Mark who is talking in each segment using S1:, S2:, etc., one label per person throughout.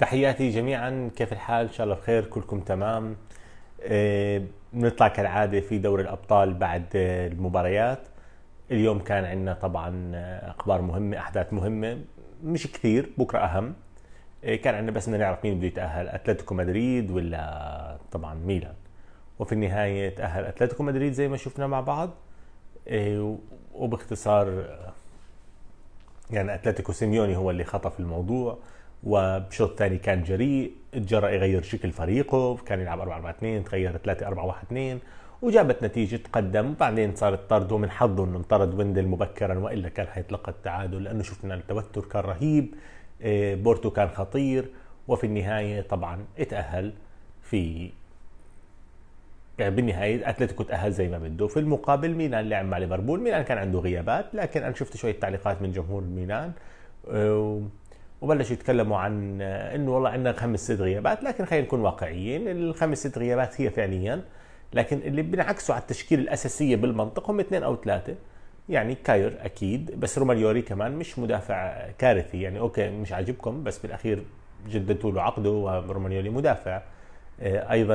S1: تحياتي جميعا كيف الحال ان شاء الله بخير كلكم تمام بنطلع آه، كالعاده في دوري الابطال بعد آه، المباريات اليوم كان عندنا طبعا آه، اخبار مهمه احداث مهمه مش كثير بكره اهم كان عندنا بس بدنا نعرف مين بده يتاهل اتلتيكو مدريد ولا طبعا ميلان وفي النهايه تاهل اتلتيكو مدريد زي ما شفنا مع بعض وباختصار يعني اتلتيكو سيميوني هو اللي خطف الموضوع وبشوط ثاني كان جريء جرى يغير شكل فريقه كان يلعب 4 4 2 تغير 3 4 1 2 وجابت نتيجة تقدم وبعدين صار الطرد ومن حظه انه انطرد ويندل مبكرا والا كان حيتلقى التعادل لانه شفنا التوتر كان رهيب إيه، بورتو كان خطير وفي النهاية طبعا اتأهل في يعني بالنهاية اتلتيكو تأهل زي ما بده في المقابل ميلان لعب مع ليفربول ميلان كان عنده غيابات لكن انا شفت شوية تعليقات من جمهور ميلان إيه، وبلش يتكلموا عن آه، انه والله عندنا خمس ست غيابات لكن خلينا نكون واقعيين الخمس ست غيابات هي فعليا لكن اللي بينعكسوا على التشكيل الاساسيه بالمنطقه هم اثنين او ثلاثه يعني كاير اكيد بس روماليوري كمان مش مدافع كارثي يعني اوكي مش عاجبكم بس بالاخير جددتوا له عقده ورومانيولي مدافع آه، ايضا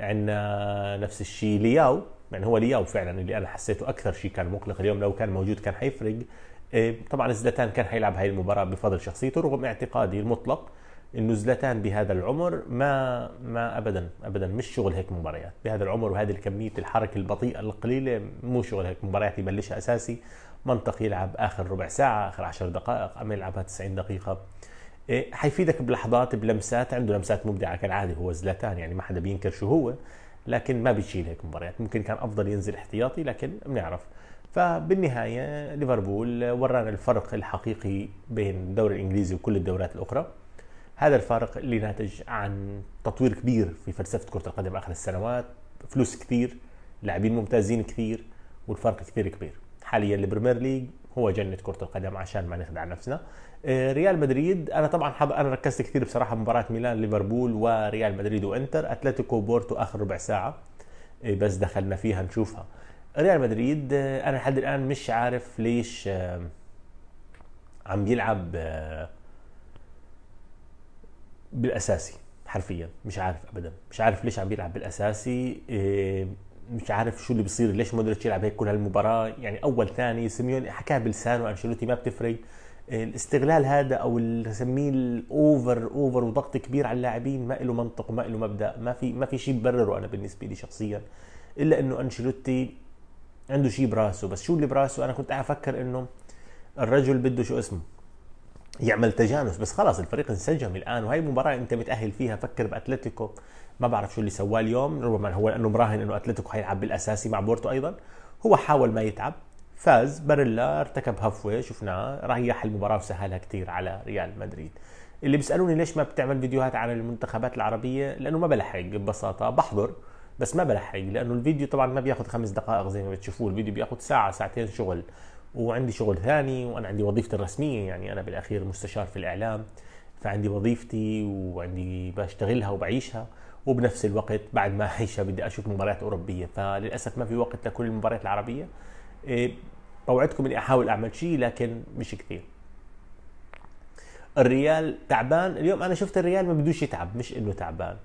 S1: عندنا نفس الشيء لياو يعني هو لياو فعلا اللي انا حسيته اكثر شيء كان مقلق اليوم لو كان موجود كان حيفرق إيه، طبعا زلاتان كان حيلعب هاي المباراه بفضل شخصيته رغم اعتقادي المطلق انه زلاتان بهذا العمر ما ما ابدا ابدا مش شغل هيك مباريات بهذا العمر وهذه الكميه الحركه البطيئه القليله مو شغل هيك مباريات يبلشها اساسي منطق يلعب اخر ربع ساعه اخر 10 دقائق اما يلعبها 90 دقيقه إيه، حيفيدك بلحظات بلمسات عنده لمسات مبدعه كالعاده هو زلاتان يعني ما حدا بينكر شو هو لكن ما بتشيل هيك مباريات ممكن كان افضل ينزل احتياطي لكن بنعرف فبالنهايه ليفربول ورانا الفرق الحقيقي بين الدوري الانجليزي وكل الدورات الاخرى هذا الفارق اللي ناتج عن تطوير كبير في فلسفه كره القدم اخر السنوات فلوس كثير لاعبين ممتازين كثير والفرق كثير كبير حاليا البريمير ليج هو جنة كرة القدم عشان ما نخدع نفسنا آه، ريال مدريد انا طبعا حض... انا ركزت كثير بصراحه مباراه ميلان ليفربول وريال مدريد وانتر اتلتيكو بورتو اخر ربع ساعه آه، بس دخلنا فيها نشوفها ريال مدريد آه، انا لحد الان مش عارف ليش عم بيلعب بالاساسي حرفيا مش عارف ابدا مش عارف ليش عم بيلعب بالاساسي مش عارف شو اللي بيصير ليش مودريتش يلعب هيك كل هالمباراه يعني اول ثاني سيميون حكاها بلسانه انشيلوتي ما بتفرق الاستغلال هذا او نسميه الاوفر اوفر وضغط كبير على اللاعبين ما له منطق وما له مبدا ما في ما في شيء ببرره انا بالنسبه لي شخصيا الا انه انشيلوتي عنده شيء براسه بس شو اللي براسه انا كنت افكر انه الرجل بده شو اسمه يعمل تجانس بس خلاص الفريق انسجم الان وهي مباراه انت متاهل فيها فكر باتلتيكو ما بعرف شو اللي سواه اليوم ربما هو لانه مراهن انه اتلتيكو حيلعب بالاساسي مع بورتو ايضا هو حاول ما يتعب فاز باريلا ارتكب هفوه شفناه ريح المباراه وسهلها كثير على ريال مدريد اللي بيسالوني ليش ما بتعمل فيديوهات عن المنتخبات العربيه لانه ما بلحق ببساطه بحضر بس ما بلحق لانه الفيديو طبعا ما بياخذ خمس دقائق زي ما بتشوفوه الفيديو بياخذ ساعه ساعتين شغل وعندي شغل ثاني وانا عندي وظيفتي الرسميه يعني انا بالاخير مستشار في الاعلام فعندي وظيفتي وعندي بشتغلها وبعيشها وبنفس الوقت بعد ما اعيشها بدي اشوف مباريات اوروبيه فللاسف ما في وقت لكل المباريات العربيه إيه، بوعدكم اني احاول اعمل شيء لكن مش كثير الريال تعبان اليوم انا شفت الريال ما بدوش يتعب مش انه تعبان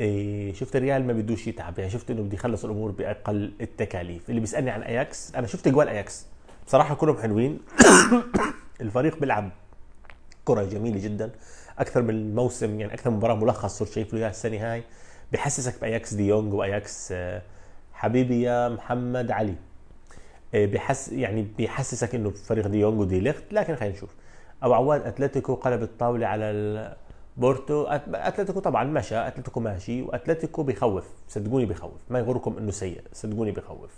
S1: إيه، شفت الريال ما بدوش يتعب يعني شفت انه بده يخلص الامور باقل التكاليف اللي بيسالني عن اياكس انا شفت جوال اياكس بصراحه كلهم حلوين الفريق بيلعب كره جميله جدا اكثر من الموسم يعني اكثر من مباراه ملخص صرت شايف له اياها السنه هاي بحسسك باياكس ديونج دي واياكس آه، حبيبي يا محمد علي آه، بحس يعني بحسسك انه فريق ديونج دي ودي ليخت لكن خلينا نشوف ابو عواد اتلتيكو قلب الطاوله على بورتو اتلتيكو طبعا مشى اتلتيكو ماشي واتلتيكو بخوف صدقوني بخوف ما يغركم انه سيء صدقوني بخوف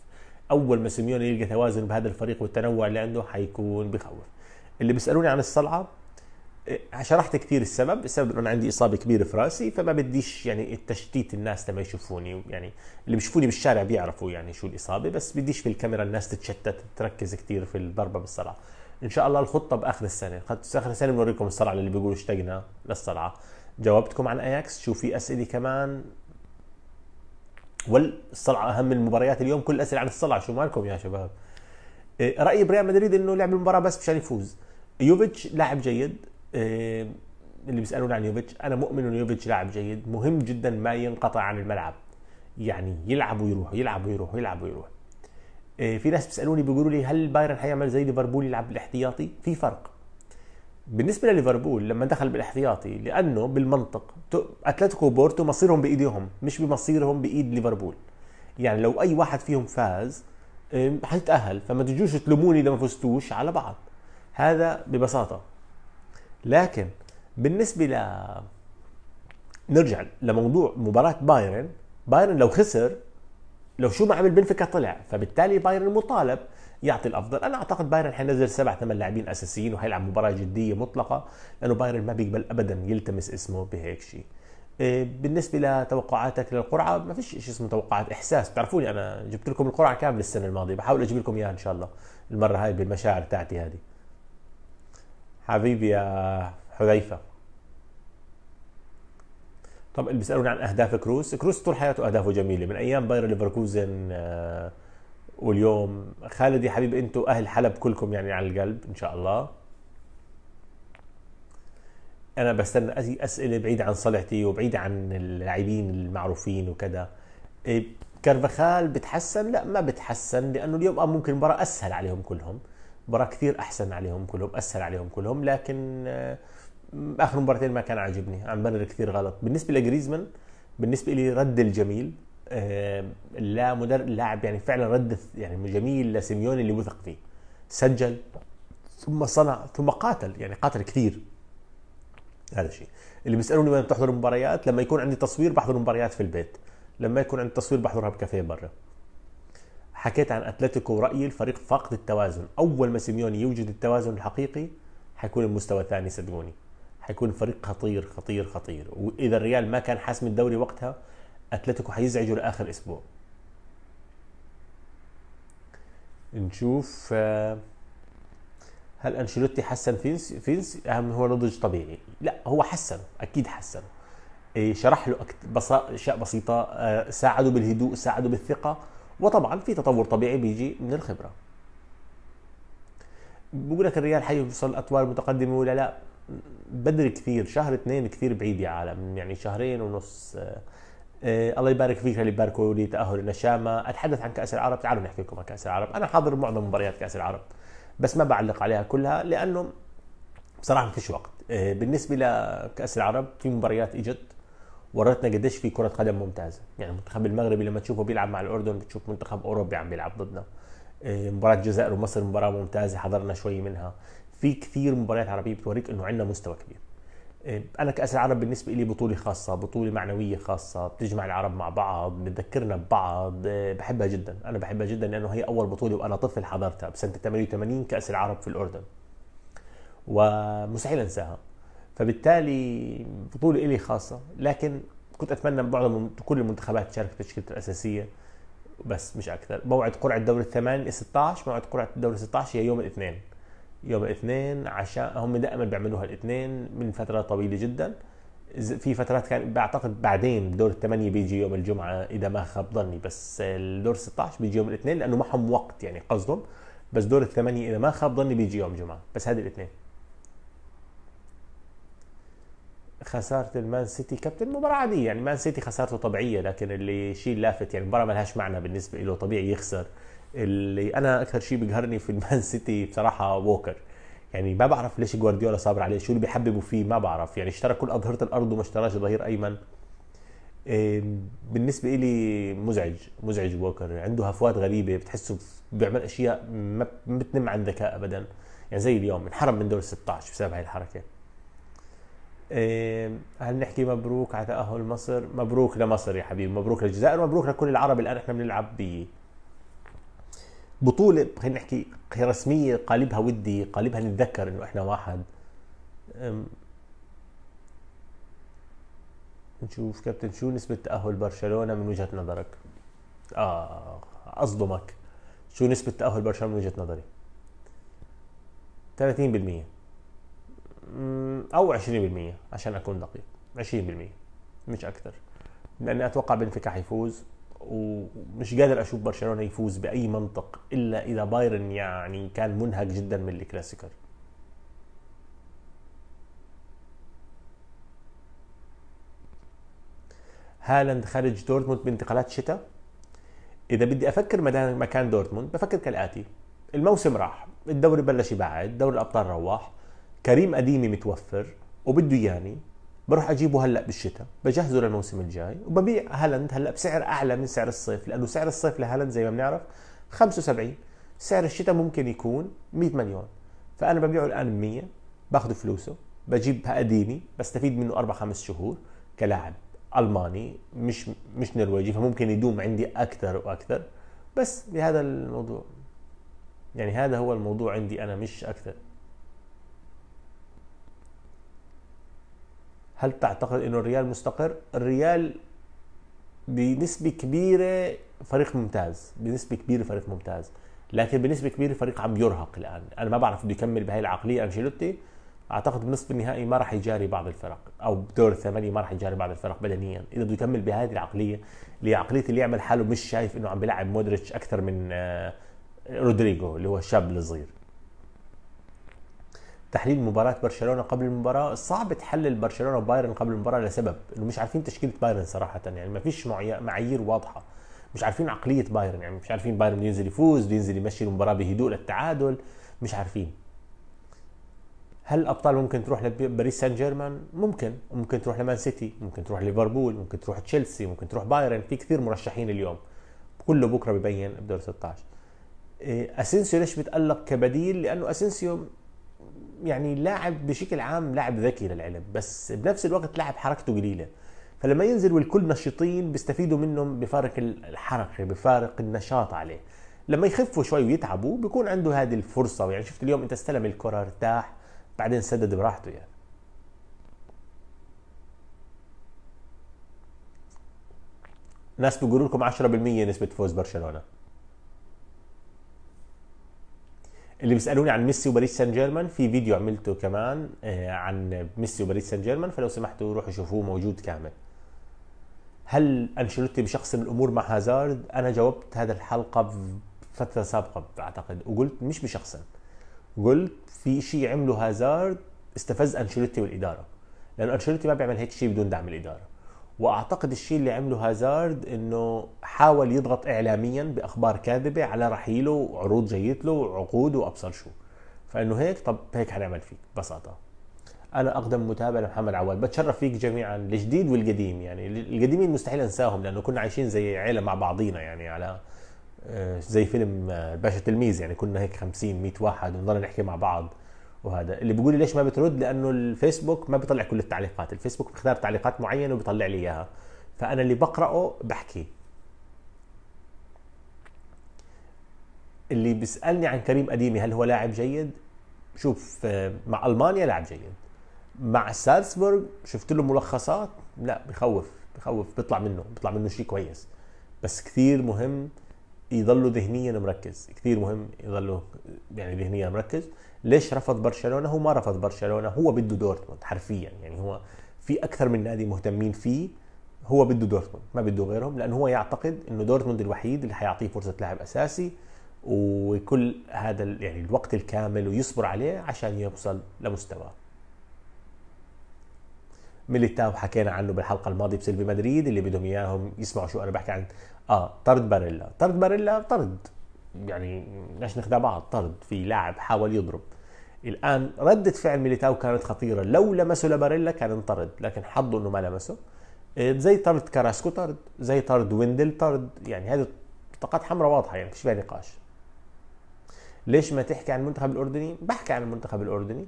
S1: اول ما سيميوني يلقى توازن بهذا الفريق والتنوع اللي عنده حيكون بخوف اللي بيسالوني عن الصلعه شرحت كثير السبب السبب انه انا عندي اصابه كبيره في راسي فما بديش يعني التشتيت الناس لما يشوفوني يعني اللي بيشوفوني بالشارع بيعرفوا يعني شو الاصابه بس بديش في الكاميرا الناس تتشتت تركز كثير في الضربه بالصلاه ان شاء الله الخطه باخر السنه اخر السنه بنوريكم الصلاه اللي بيقولوا اشتقنا للصلاه جاوبتكم عن اياكس شو في اسئله كمان والصلعه اهم المباريات اليوم كل الاسئله عن الصلعه شو مالكم يا شباب إيه، رايي بريال مدريد انه لعب المباراه بس مشان يفوز يوفيتش لاعب جيد آه، اللي بيسالون عن يوفيتش انا مؤمن ان يوفيتش لاعب جيد مهم جدا ما ينقطع عن الملعب يعني يلعب ويروح يلعب ويروح يلعب ويروح آه، في ناس بيسالوني بيقولوا لي هل بايرن حيعمل زي ليفربول يلعب بالاحتياطي في فرق بالنسبه لليفربول لما دخل بالاحتياطي لانه بالمنطق اتلتيكو وبورتو مصيرهم بايديهم مش بمصيرهم بايد ليفربول يعني لو اي واحد فيهم فاز آه، حيتاهل فما تجوش تلوموني اذا ما فزتوش على بعض هذا ببساطه لكن بالنسبه ل نرجع لموضوع مباراه بايرن بايرن لو خسر لو شو ما عمل بنفيكا طلع فبالتالي بايرن مطالب يعطي الافضل انا اعتقد بايرن حينزل سبع ثمان لاعبين اساسيين وحيلعب مباراه جديه مطلقه لانه بايرن ما بيقبل ابدا يلتمس اسمه بهيك شيء آه، بالنسبة لتوقعاتك للقرعة ما فيش شيء اسمه توقعات إحساس بتعرفوني أنا جبت لكم القرعة كاملة السنة الماضية بحاول أجيب لكم إياها إن شاء الله المرة هاي بالمشاعر تاعتي هذه حبيبي يا حذيفه طب اللي بيسالوني عن اهداف كروس كروس طول حياته اهدافه جميله من ايام باير ليفركوزن آه، واليوم خالد يا حبيبي انتم اهل حلب كلكم يعني على القلب ان شاء الله انا بستنى اسئله بعيد عن صلعتي وبعيد عن اللاعبين المعروفين وكذا إيه، كارفاخال بتحسن لا ما بتحسن لانه اليوم آه، ممكن مباراه اسهل عليهم كلهم مباراه كثير احسن عليهم كلهم اسهل عليهم كلهم لكن آه، اخر مباراتين ما كان عاجبني عم بنر كثير غلط بالنسبه لجريزمان بالنسبه لي رد الجميل آه، لا مدر لاعب يعني فعلا رد يعني جميل لسيميوني اللي وثق فيه سجل ثم صنع ثم قاتل يعني قاتل كثير هذا الشيء اللي بيسالوني وين بتحضر المباريات لما يكون عندي تصوير بحضر المباريات في البيت لما يكون عندي تصوير بحضرها بكافيه برا حكيت عن اتلتيكو ورايي الفريق فقد التوازن اول ما سيميوني يوجد التوازن الحقيقي حيكون المستوى الثاني صدقوني حيكون فريق خطير خطير خطير واذا الريال ما كان حاسم الدوري وقتها اتلتيكو حيزعجه لاخر اسبوع نشوف آه، هل انشيلوتي حسن فينس فينس اهم هو نضج طبيعي لا هو حسن اكيد حسن إيه، شرح له اشياء بسيطه آه، ساعده بالهدوء ساعده بالثقه وطبعا في تطور طبيعي بيجي من الخبره بقول لك الريال حيوصل اطوار متقدمه ولا لا بدري كثير شهر اثنين كثير بعيد يا عالم يعني شهرين ونص آه الله يبارك فيك اللي يباركوا لي تاهل النشامه اتحدث عن كاس العرب تعالوا نحكي لكم عن كاس العرب انا حاضر معظم مباريات كاس العرب بس ما بعلق عليها كلها لانه بصراحه ما فيش وقت آه بالنسبه لكاس العرب في مباريات اجت ورتنا قديش في كره قدم ممتازه يعني المنتخب المغربي لما تشوفه بيلعب مع الاردن بتشوف منتخب اوروبي عم بيلعب ضدنا آه، مباراة الجزائر ومصر مباراة ممتازة حضرنا شوي منها في كثير مباريات عربية بتوريك انه عندنا مستوى كبير آه، انا كاس العرب بالنسبه لي بطوله خاصه بطوله معنويه خاصه بتجمع العرب مع بعض بتذكرنا ببعض آه، بحبها جدا انا بحبها جدا لانه هي اول بطوله وانا طفل حضرتها بسنه 88 كاس العرب في الاردن ومستحيل انساها فبالتالي بطولة إلي خاصة لكن كنت أتمنى من كل المنتخبات تشارك في تشكيلة الأساسية بس مش أكثر موعد قرعة دور الثمانية 16 موعد قرعة الدور 16 هي يوم الاثنين يوم الاثنين عشان هم دائما بيعملوها الاثنين من فترة طويلة جدا في فترات كان بعتقد بعدين دور الثمانية بيجي يوم الجمعة إذا ما خاب ظني بس الدور 16 بيجي يوم الاثنين لأنه معهم وقت يعني قصدهم بس دور الثمانية إذا ما خاب ظني بيجي يوم جمعة بس هذه الاثنين خساره المان سيتي كابتن مباراه عاديه يعني مان سيتي خسارته طبيعيه لكن اللي شيء لافت يعني المباراه ما لهاش معنى بالنسبه له طبيعي يخسر اللي انا اكثر شيء بيقهرني في المان سيتي بصراحه ووكر يعني ما بعرف ليش جوارديولا صابر عليه شو اللي بيحببوا فيه ما بعرف يعني اشترى كل اظهره الارض وما اشتراش ظهير ايمن إيه، بالنسبه لي مزعج مزعج ووكر عنده هفوات غريبه بتحسه بيعمل اشياء ما بتنم عن ذكاء ابدا يعني زي اليوم انحرم من دور 16 بسبب هاي الحركه إيه، هل نحكي مبروك على تأهل مصر مبروك لمصر يا حبيبي مبروك للجزائر مبروك لكل العرب اللي احنا بنلعب ب بطولة خلينا نحكي رسمية قالبها ودي قالبها نتذكر انه احنا واحد نشوف كابتن شو نسبة تأهل برشلونة من وجهة نظرك؟ آه أصدمك شو نسبة تأهل برشلونة من وجهة نظري؟ 30% او 20% عشان اكون دقيق 20% مش اكثر لاني اتوقع بنفيكا حيفوز ومش قادر اشوف برشلونه يفوز باي منطق الا اذا بايرن يعني كان منهك جدا من الكلاسيكر هالاند خارج دورتموند بانتقالات شتاء اذا بدي افكر مكان دورتموند بفكر كالاتي الموسم راح الدوري بلش يبعد دوري الابطال روح كريم قديمي متوفر وبده اياني بروح اجيبه هلا بالشتاء بجهزه للموسم الجاي وببيع هالاند هلا بسعر اعلى من سعر الصيف لانه سعر الصيف لهالاند زي ما بنعرف 75 سعر الشتاء ممكن يكون 100 مليون فانا ببيعه الان 100 باخذ فلوسه بجيب قديمي بستفيد منه اربع خمس شهور كلاعب الماني مش مش نرويجي فممكن يدوم عندي اكثر واكثر بس بهذا الموضوع يعني هذا هو الموضوع عندي انا مش اكثر هل تعتقد انه الريال مستقر؟ الريال بنسبة كبيرة فريق ممتاز، بنسبة كبيرة فريق ممتاز، لكن بنسبة كبيرة فريق عم يرهق الآن، أنا ما بعرف بده يكمل بهي العقلية أنشيلوتي، أعتقد بنصف النهائي ما راح يجاري بعض الفرق، أو بدور الثمانية ما راح يجاري بعض الفرق بدنيا، إذا بده يكمل بهذه العقلية اللي عقلية اللي يعمل حاله مش شايف إنه عم بيلعب مودريتش أكثر من آه، رودريجو اللي هو الشاب الصغير. تحليل مباراه برشلونه قبل المباراه صعب تحلل برشلونه وبايرن قبل المباراه لسبب انه مش عارفين تشكيله بايرن صراحه يعني ما فيش معايير واضحه مش عارفين عقليه بايرن يعني مش عارفين بايرن ينزل يفوز بده ينزل يمشي المباراه بهدوء للتعادل مش عارفين هل الابطال ممكن تروح لباريس سان جيرمان ممكن ممكن تروح لمان سيتي ممكن تروح ليفربول ممكن تروح تشيلسي ممكن تروح بايرن في كثير مرشحين اليوم كله بكره ببين بدور 16 إيه، اسينسيو ليش بتألق كبديل لانه اسينسيو يعني لاعب بشكل عام لاعب ذكي للعلم بس بنفس الوقت لاعب حركته قليله فلما ينزل والكل نشيطين بيستفيدوا منهم بفارق الحركه بفارق النشاط عليه لما يخفوا شوي ويتعبوا بيكون عنده هذه الفرصه يعني شفت اليوم انت استلم الكره ارتاح بعدين سدد براحته يعني ناس بيقولوا لكم 10% نسبه فوز برشلونه اللي بيسالوني عن ميسي وباريس سان جيرمان في فيديو عملته كمان آه، عن ميسي وباريس سان جيرمان فلو سمحتوا روحوا شوفوه موجود كامل هل انشيلوتي بشخصن الامور مع هازارد انا جاوبت هذا الحلقه بفتره سابقه بعتقد وقلت مش بشخصن قلت في شيء عمله هازارد استفز انشيلوتي والاداره لانه انشيلوتي ما بيعمل هيك شيء بدون دعم الاداره واعتقد الشيء اللي عمله هازارد انه حاول يضغط اعلاميا باخبار كاذبه على رحيله وعروض جيت له وعقود وابصر شو فانه هيك طب هيك حنعمل فيك ببساطه انا اقدم متابع لمحمد عواد بتشرف فيك جميعا الجديد والقديم يعني القديمين مستحيل انساهم لانه كنا عايشين زي عيله مع بعضينا يعني على آه، زي فيلم آه، باشا تلميذ يعني كنا هيك 50 100 واحد ونضل نحكي مع بعض وهذا اللي بيقول لي ليش ما بترد لانه الفيسبوك ما بيطلع كل التعليقات الفيسبوك بيختار تعليقات معينه وبيطلع لي اياها فانا اللي بقراه بحكي اللي بيسالني عن كريم اديمي هل هو لاعب جيد شوف آه، مع المانيا لاعب جيد مع سالزبورغ شفت له ملخصات لا بخوف بخوف بيطلع منه بيطلع منه شيء كويس بس كثير مهم يضله ذهنيا مركز كثير مهم يضله يعني ذهنيا مركز ليش رفض برشلونه هو ما رفض برشلونه هو بده دورتموند حرفيا يعني هو في اكثر من نادي مهتمين فيه هو بده دورتموند ما بده غيرهم لانه هو يعتقد انه دورتموند الوحيد اللي حيعطيه فرصه لاعب اساسي وكل هذا يعني الوقت الكامل ويصبر عليه عشان يوصل لمستواه ميليتاو حكينا عنه بالحلقه الماضيه بسلفي مدريد اللي بدهم اياهم يسمعوا شو انا بحكي عن اه طرد باريلا طرد باريلا طرد يعني ليش نخدع بعض طرد في لاعب حاول يضرب الان رده فعل ميليتاو كانت خطيره لو لمسه لباريلا كان انطرد لكن حظه انه ما لمسه آه، زي طرد كاراسكو طرد زي طرد ويندل طرد يعني هذه بطاقات حمراء واضحه يعني فيش فيها نقاش ليش ما تحكي عن المنتخب الاردني بحكي عن المنتخب الاردني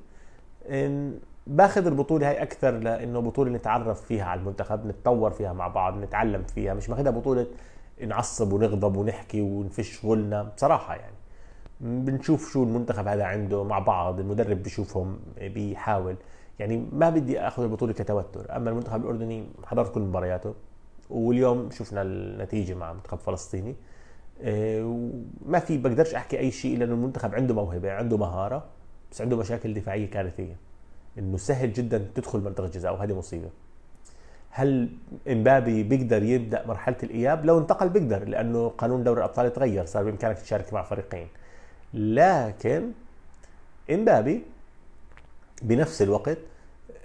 S1: باخذ البطوله هاي اكثر لانه بطوله نتعرف فيها على المنتخب نتطور فيها مع بعض نتعلم فيها مش ماخذها بطوله نعصب ونغضب ونحكي ونفش غلنا بصراحه يعني بنشوف شو المنتخب هذا عنده مع بعض المدرب بشوفهم بيحاول يعني ما بدي اخذ البطوله كتوتر اما المنتخب الاردني حضرت كل مبارياته واليوم شفنا النتيجه مع منتخب فلسطيني آه، ما في بقدرش احكي اي شيء لانه المنتخب عنده موهبه عنده مهاره بس عنده مشاكل دفاعيه كارثيه انه سهل جدا تدخل منطقه جزاء وهذه مصيبه هل امبابي بيقدر يبدا مرحله الاياب لو انتقل بيقدر لانه قانون دوري الابطال تغير صار بامكانك تشارك مع فريقين لكن امبابي بنفس الوقت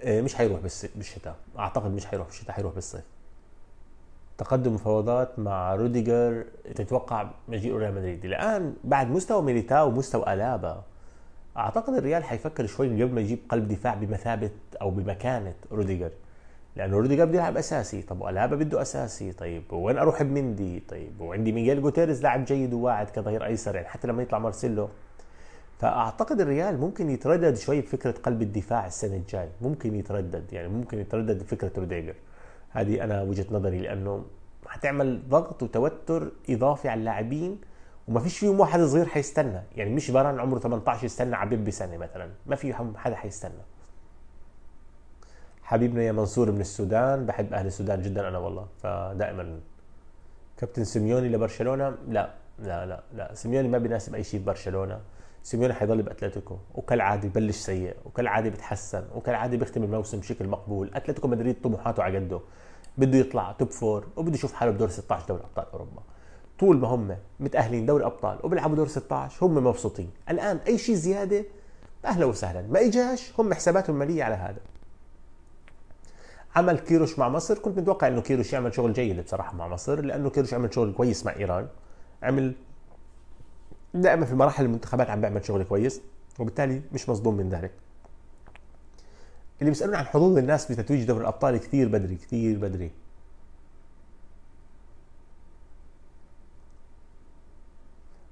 S1: آه، مش حيروح بالشتاء اعتقد مش حيروح بالشتاء حيروح بالصيف تقدم مفاوضات مع روديجر تتوقع مجيء ريال مدريد الان بعد مستوى ميليتاو ومستوى الابا اعتقد الريال حيفكر شوي قبل ما يجيب قلب دفاع بمثابه او بمكانه روديجر لانه روديجر يلعب اساسي طب والابا بده اساسي طيب وين اروح بمندي طيب وعندي ميغيل جوتيريز لاعب جيد وواعد كظهير ايسر يعني حتى لما يطلع مارسيلو فاعتقد الريال ممكن يتردد شوي بفكره قلب الدفاع السنه الجاي ممكن يتردد يعني ممكن يتردد بفكره روديجر هذه انا وجهه نظري لانه حتعمل ضغط وتوتر اضافي على اللاعبين وما فيش فيهم واحد صغير حيستنى يعني مش باران عمره 18 يستنى عبيب بسنه سنه مثلا ما في حدا حيستنى حبيبنا يا منصور من السودان بحب اهل السودان جدا انا والله فدائما كابتن سيميوني لبرشلونه لا لا لا لا سيميوني ما بيناسب اي شيء ببرشلونه سيميوني حيضل باتلتيكو وكالعاده ببلش سيء وكالعاده بتحسن وكالعاده بيختم الموسم بشكل مقبول اتلتيكو مدريد طموحاته على قده بده يطلع توب فور وبده يشوف حاله بدور 16 دوري ابطال اوروبا طول ما هم متاهلين دوري ابطال وبيلعبوا دور 16 هم مبسوطين الان اي شيء زياده اهلا وسهلا ما اجاش هم حساباتهم الماليه على هذا عمل كيروش مع مصر كنت متوقع انه كيروش يعمل شغل جيد بصراحه مع مصر لانه كيروش عمل شغل كويس مع ايران عمل دائما في مراحل المنتخبات عم بيعمل شغل كويس وبالتالي مش مصدوم من ذلك اللي بيسالون عن حظوظ الناس بتتويج دوري الابطال كثير بدري كثير بدري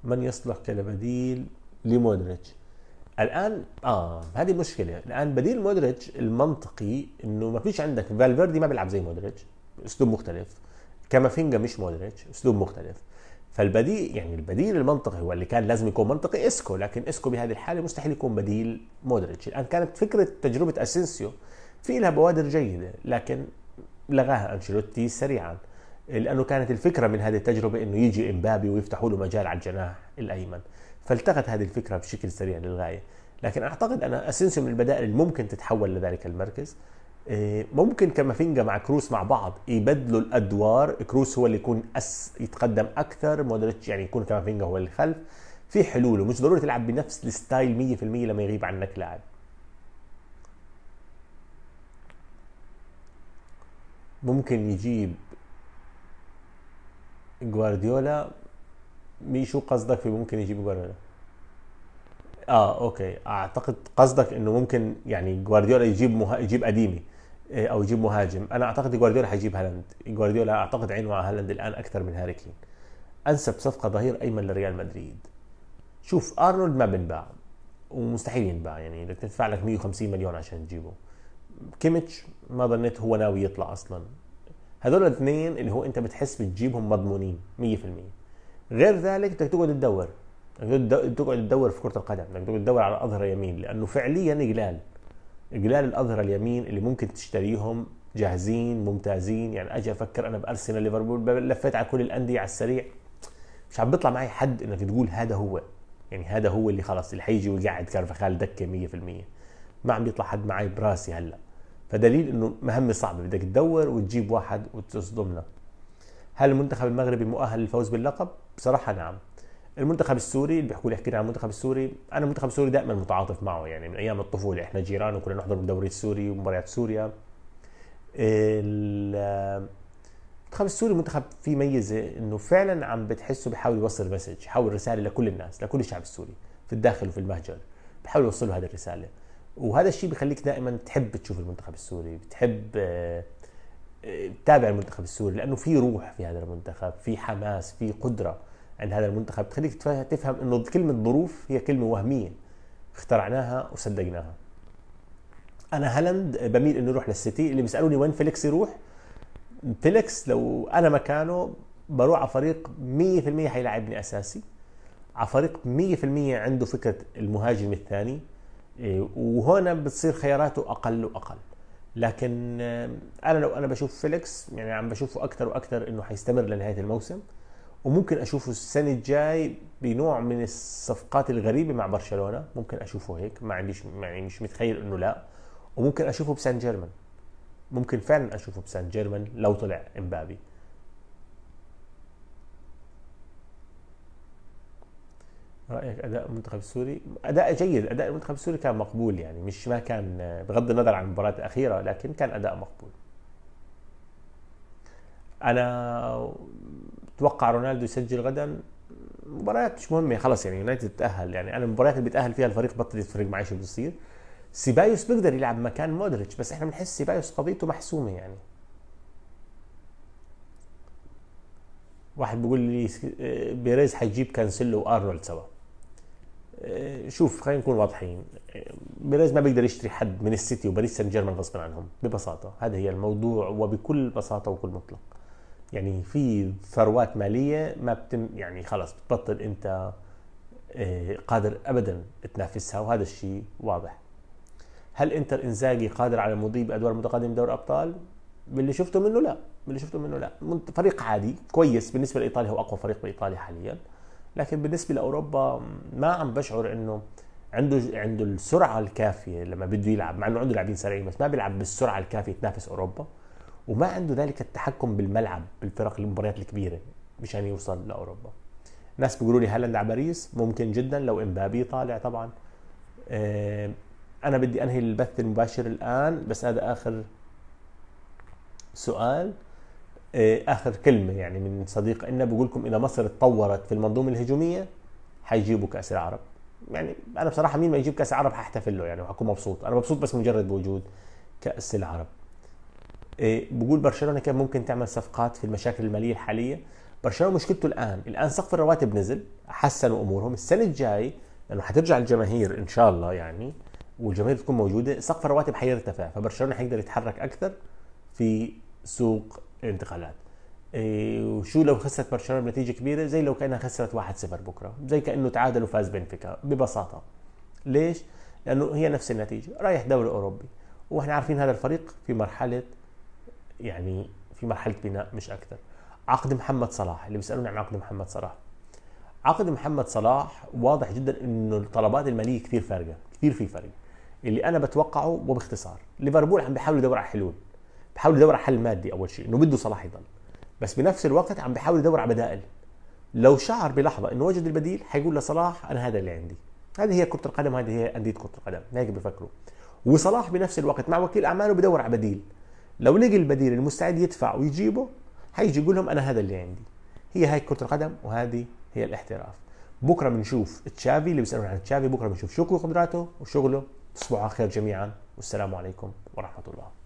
S1: من يصلح كبديل لمودريتش الان اه هذه مشكله الان بديل مودريتش المنطقي انه ما فيش عندك فالفيردي ما بيلعب زي مودريتش اسلوب مختلف كامافينجا مش مودريتش اسلوب مختلف فالبديل يعني البديل المنطقي هو اللي كان لازم يكون منطقي اسكو لكن اسكو بهذه الحاله مستحيل يكون بديل مودريتش الان كانت فكره تجربه اسينسيو في لها بوادر جيده لكن لغاها انشيلوتي سريعا لانه كانت الفكره من هذه التجربه انه يجي امبابي ويفتحوا له مجال على الجناح الايمن فالتغت هذه الفكره بشكل سريع للغايه لكن اعتقد انا اسينسيو من البدائل اللي ممكن تتحول لذلك المركز آه، ممكن كمافينجا مع كروس مع بعض يبدلوا الادوار كروس هو اللي يكون أس يتقدم اكثر مودريتش يعني يكون كمافينجا هو اللي الخلف في حلول ومش ضروري تلعب بنفس الستايل 100% لما يغيب عنك لاعب ممكن يجيب جوارديولا مي شو قصدك في ممكن يجيب جوارديولا اه اوكي اعتقد قصدك انه ممكن يعني جوارديولا يجيب مه... يجيب قديمي آه، او يجيب مهاجم انا اعتقد جوارديولا حيجيب هالاند جوارديولا اعتقد عينه على هالاند الان اكثر من هاري كين انسب صفقه ظهير ايمن لريال مدريد شوف ارنولد ما بنباع ومستحيل ينباع يعني بدك تدفع لك 150 مليون عشان تجيبه كيميتش ما ظنيت هو ناوي يطلع اصلا هذول الاثنين اللي هو انت بتحس بتجيبهم مضمونين 100% غير ذلك بدك تقعد تدور تقعد تدور في كره القدم انك تقعد تدور على اظهر يمين لانه فعليا قلال قلال الاظهر اليمين اللي ممكن تشتريهم جاهزين ممتازين يعني اجي افكر انا بارسنال ليفربول لفيت على كل الانديه على السريع مش عم بيطلع معي حد انك تقول هذا هو يعني هذا هو اللي خلاص اللي حيجي ويقعد كارفخال دكه 100% ما عم بيطلع حد معي براسي هلا فدليل انه مهمه صعبه بدك تدور وتجيب واحد وتصدمنا هل المنتخب المغربي مؤهل للفوز باللقب بصراحه نعم المنتخب السوري اللي بيحكوا لي حكينا عن المنتخب السوري انا المنتخب السوري دائما متعاطف معه يعني من ايام الطفوله احنا جيران وكنا نحضر الدوري السوري ومباريات سوريا المنتخب السوري منتخب فيه ميزه انه فعلا عم بتحسه بحاول يوصل مسج يحاول رساله لكل الناس لكل الشعب السوري في الداخل وفي المهجر بحاول يوصلوا هذه الرساله وهذا الشيء بيخليك دائما تحب تشوف المنتخب السوري بتحب آه، آه، تتابع المنتخب السوري لانه في روح في هذا المنتخب في حماس في قدره عند هذا المنتخب تخليك تفهم انه كلمه ظروف هي كلمه وهميه اخترعناها وصدقناها انا هالاند آه، بميل انه يروح للسيتي اللي بيسالوني وين فيليكس يروح فيليكس لو انا مكانه بروح على فريق 100% حيلاعبني اساسي على فريق 100% عنده فكره المهاجم الثاني إيه، وهنا بتصير خياراته اقل واقل لكن آه، انا لو انا بشوف فيليكس يعني عم بشوفه اكثر واكثر انه حيستمر لنهايه الموسم وممكن اشوفه السنه الجاي بنوع من الصفقات الغريبه مع برشلونه ممكن اشوفه هيك ما عنديش يعني مش متخيل انه لا وممكن اشوفه بسان جيرمان ممكن فعلا اشوفه بسان جيرمان لو طلع امبابي رايك اداء المنتخب السوري اداء جيد اداء المنتخب السوري كان مقبول يعني مش ما كان بغض النظر عن المباراه الاخيره لكن كان اداء مقبول انا اتوقع رونالدو يسجل غدا مباريات مش مهمه خلص يعني يونايتد تاهل يعني انا المباريات اللي بيتاهل فيها الفريق بطل يتفرق معي شو بصير سيبايوس بيقدر يلعب مكان مودريتش بس احنا بنحس سيبايوس قضيته محسومه يعني واحد بيقول لي آه، بيريز حيجيب كانسيلو وارنولد سوا آه، شوف خلينا نكون واضحين آه، بيريز ما بيقدر يشتري حد من السيتي وباريس سان جيرمان غصبا عنهم ببساطه هذا هي الموضوع وبكل بساطه وكل مطلق يعني في ثروات ماليه ما بتم يعني خلص بتبطل انت آه، قادر ابدا تنافسها وهذا الشيء واضح هل انتر انزاجي قادر على المضي بادوار متقدمه دوري ابطال باللي شفته منه لا باللي شفته منه لا فريق عادي كويس بالنسبه لايطاليا هو اقوى فريق بايطاليا حاليا لكن بالنسبه لاوروبا ما عم بشعر انه عنده عنده السرعه الكافيه لما بده يلعب مع انه عنده لاعبين سريعين بس ما بيلعب بالسرعه الكافيه تنافس اوروبا وما عنده ذلك التحكم بالملعب بالفرق المباريات الكبيره مشان يوصل لاوروبا ناس بيقولوا لي هالاند على باريس ممكن جدا لو امبابي طالع طبعا آه، انا بدي انهي البث المباشر الان بس هذا اخر سؤال آه، اخر كلمه يعني من صديق لنا بقول لكم اذا مصر اتطورت في المنظومه الهجوميه حيجيبوا كاس العرب يعني انا بصراحه مين ما يجيب كاس العرب ححتفل له يعني وحكون مبسوط انا مبسوط بس مجرد بوجود كاس العرب آه، بقول برشلونه كان ممكن تعمل صفقات في المشاكل الماليه الحاليه برشلونه مشكلته الان الان سقف الرواتب نزل حسنوا امورهم السنه الجاي لانه حترجع الجماهير ان شاء الله يعني والجماهير تكون موجوده سقف الرواتب حيرتفع فبرشلونه حيقدر يتحرك اكثر في سوق الانتقالات إيه، وشو لو خسرت برشلونه بنتيجه كبيره زي لو كانها خسرت 1-0 بكره زي كانه تعادل وفاز بنفيكا ببساطه ليش لانه هي نفس النتيجه رايح دوري اوروبي واحنا عارفين هذا الفريق في مرحله يعني في مرحله بناء مش اكثر عقد محمد صلاح اللي بيسالوني عن عقد محمد صلاح عقد محمد صلاح واضح جدا انه الطلبات الماليه كثير فارقه كثير في فرق اللي انا بتوقعه وباختصار ليفربول عم بيحاولوا يدوروا على حلول بحاول يدور على حل مادي اول شيء انه بده صلاح يضل بس بنفس الوقت عم بحاول يدور على بدائل لو شعر بلحظه انه وجد البديل حيقول لصلاح انا هذا اللي عندي هذه هي كره القدم هذه هي انديه كره القدم هيك بفكروا وصلاح بنفس الوقت مع وكيل اعماله بدور على بديل لو لقي البديل المستعد يدفع ويجيبه حيجي يقول لهم انا هذا اللي عندي هي هاي كره القدم وهذه هي الاحتراف بكره بنشوف تشافي اللي بيسالون عن تشافي بكره بنشوف شو قدراته وشغله تصبحوا على خير جميعا والسلام عليكم ورحمه الله